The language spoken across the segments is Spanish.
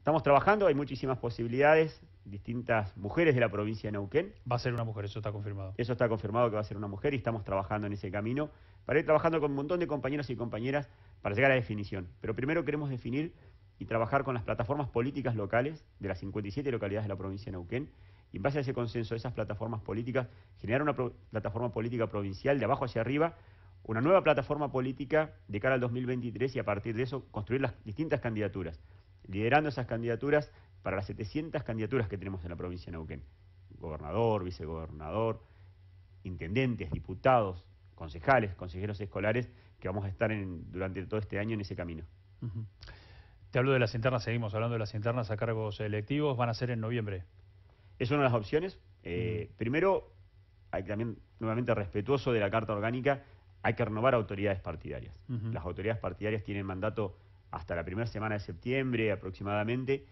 Estamos trabajando, hay muchísimas posibilidades, distintas mujeres de la provincia de Neuquén. Va a ser una mujer, eso está confirmado. Eso está confirmado que va a ser una mujer y estamos trabajando en ese camino para ir trabajando con un montón de compañeros y compañeras para llegar a la definición. Pero primero queremos definir y trabajar con las plataformas políticas locales de las 57 localidades de la provincia de Neuquén y en base a ese consenso de esas plataformas políticas, generar una plataforma política provincial de abajo hacia arriba, una nueva plataforma política de cara al 2023 y a partir de eso construir las distintas candidaturas liderando esas candidaturas para las 700 candidaturas que tenemos en la provincia de Neuquén. Gobernador, vicegobernador, intendentes, diputados, concejales, consejeros escolares, que vamos a estar durante todo este año en ese camino. Te hablo de las internas, seguimos hablando de las internas a cargos electivos, van a ser en noviembre. Es una de las opciones. Eh, primero, hay también, nuevamente respetuoso de la Carta Orgánica, hay que renovar autoridades partidarias. Las autoridades partidarias tienen mandato hasta la primera semana de septiembre aproximadamente,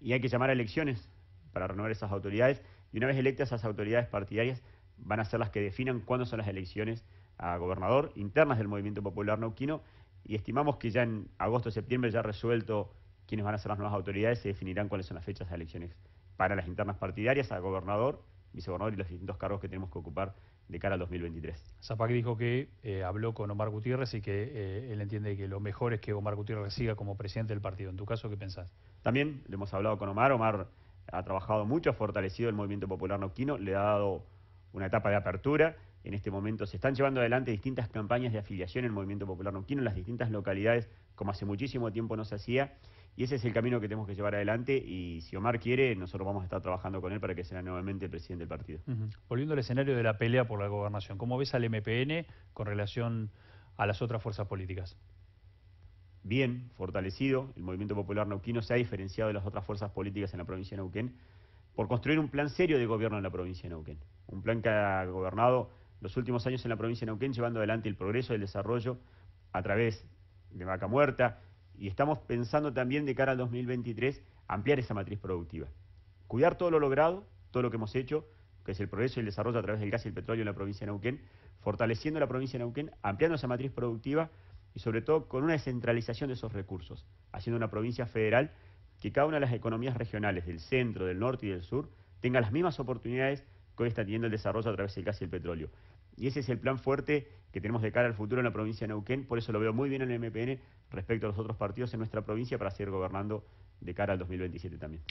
y hay que llamar a elecciones para renovar esas autoridades, y una vez electas esas autoridades partidarias van a ser las que definan cuándo son las elecciones a gobernador internas del Movimiento Popular Neuquino, y estimamos que ya en agosto, septiembre, ya resuelto quiénes van a ser las nuevas autoridades, se definirán cuáles son las fechas de elecciones para las internas partidarias a gobernador vicegobernador y los distintos cargos que tenemos que ocupar de cara al 2023. Zapac dijo que eh, habló con Omar Gutiérrez y que eh, él entiende que lo mejor es que Omar Gutiérrez siga como presidente del partido. En tu caso, ¿qué pensás? También le hemos hablado con Omar. Omar ha trabajado mucho, ha fortalecido el movimiento popular noquino, le ha dado una etapa de apertura. En este momento se están llevando adelante distintas campañas de afiliación en el movimiento popular noquino en las distintas localidades, como hace muchísimo tiempo no se hacía. Y ese es el camino que tenemos que llevar adelante y si Omar quiere, nosotros vamos a estar trabajando con él para que sea nuevamente el presidente del partido. Volviendo al escenario de la pelea por la gobernación, ¿cómo ves al MPN con relación a las otras fuerzas políticas? Bien, fortalecido. El Movimiento Popular Neuquino se ha diferenciado de las otras fuerzas políticas en la provincia de Neuquén por construir un plan serio de gobierno en la provincia de Neuquén. Un plan que ha gobernado los últimos años en la provincia de Neuquén, llevando adelante el progreso y el desarrollo a través de Vaca Muerta, y estamos pensando también de cara al 2023 ampliar esa matriz productiva. Cuidar todo lo logrado, todo lo que hemos hecho, que es el progreso y el desarrollo a través del gas y el petróleo en la provincia de Neuquén, fortaleciendo la provincia de Neuquén, ampliando esa matriz productiva y sobre todo con una descentralización de esos recursos, haciendo una provincia federal que cada una de las economías regionales del centro, del norte y del sur tenga las mismas oportunidades que hoy está teniendo el desarrollo a través del gas y el petróleo. Y ese es el plan fuerte que tenemos de cara al futuro en la provincia de Neuquén. Por eso lo veo muy bien en el MPN respecto a los otros partidos en nuestra provincia para seguir gobernando de cara al 2027 también.